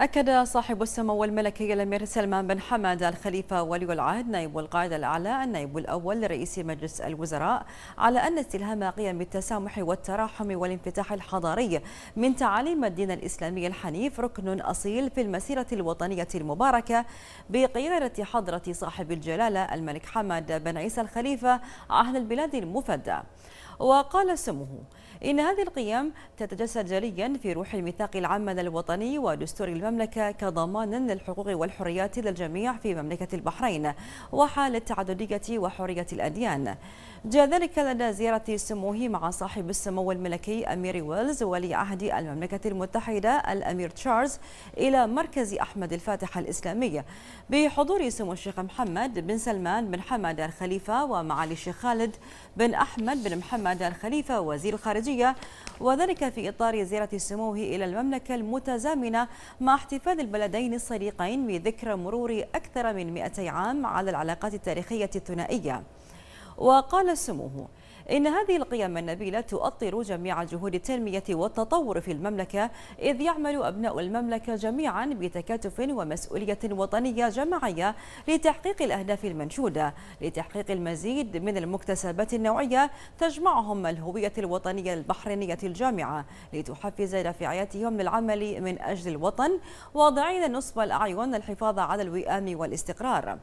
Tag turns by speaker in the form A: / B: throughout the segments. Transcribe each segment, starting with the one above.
A: أكد صاحب السمو الملكي الأمير سلمان بن حمد الخليفة ولي العهد نائب القائد الأعلى النائب الأول لرئيس مجلس الوزراء على أن استلهام قيم التسامح والتراحم والانفتاح الحضاري من تعاليم الدين الإسلامي الحنيف ركن أصيل في المسيرة الوطنية المباركة بقيادة حضرة صاحب الجلالة الملك حمد بن عيسى الخليفة عهد البلاد المفدى وقال سموه إن هذه القيم تتجسد جليا في روح الميثاق العام الوطني ودستور المملكة كضمان للحقوق والحريات للجميع في مملكة البحرين وحال التعددية وحرية الأديان جاء ذلك لدى زيارة سموه مع صاحب السمو الملكي أمير ويلز ولي عهد المملكة المتحدة الأمير تشارلز إلى مركز أحمد الفاتح الإسلامي بحضور سمو الشيخ محمد بن سلمان بن حمد الخليفة ومعالي الشيخ خالد بن أحمد بن محمد حمد الخليفة وزير الخارجية وذلك في إطار زيارة سموه إلى المملكة المتزامنة مع احتفال البلدين الصديقين بذكرى مرور أكثر من 200 عام على العلاقات التاريخية الثنائية وقال سموه إن هذه القيم النبيلة تؤطر جميع جهود التنمية والتطور في المملكة إذ يعمل أبناء المملكة جميعا بتكاتف ومسؤولية وطنية جماعية لتحقيق الأهداف المنشودة لتحقيق المزيد من المكتسبات النوعية تجمعهم الهوية الوطنية البحرينية الجامعة لتحفز دافعيتهم للعمل من أجل الوطن واضعين نصب الأعين الحفاظ على الوئام والاستقرار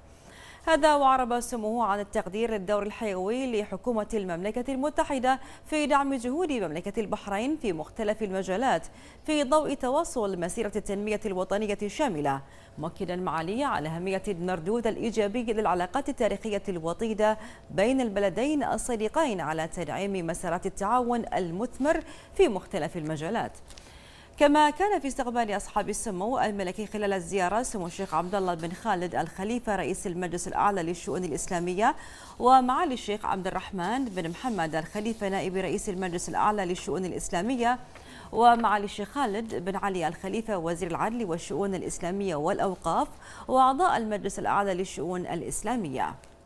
A: هذا وعرب سموه عن التقدير للدور الحيوي لحكومة المملكة المتحدة في دعم جهود مملكة البحرين في مختلف المجالات في ضوء تواصل مسيرة التنمية الوطنية الشاملة مؤكدا معالي على أهمية المردود الإيجابي للعلاقات التاريخية الوطيدة بين البلدين الصديقين على تدعيم مسارات التعاون المثمر في مختلف المجالات كما كان في استقبال أصحاب السمو الملكي خلال الزيارة سمو الشيخ عبد الله بن خالد الخليفة رئيس المجلس الأعلى للشؤون الإسلامية ومعالي الشيخ عبد الرحمن بن محمد الخليفة نائب رئيس المجلس الأعلى للشؤون الإسلامية ومعالي الشيخ خالد بن علي الخليفة وزير العدل والشؤون الإسلامية والأوقاف وأعضاء المجلس الأعلى للشؤون الإسلامية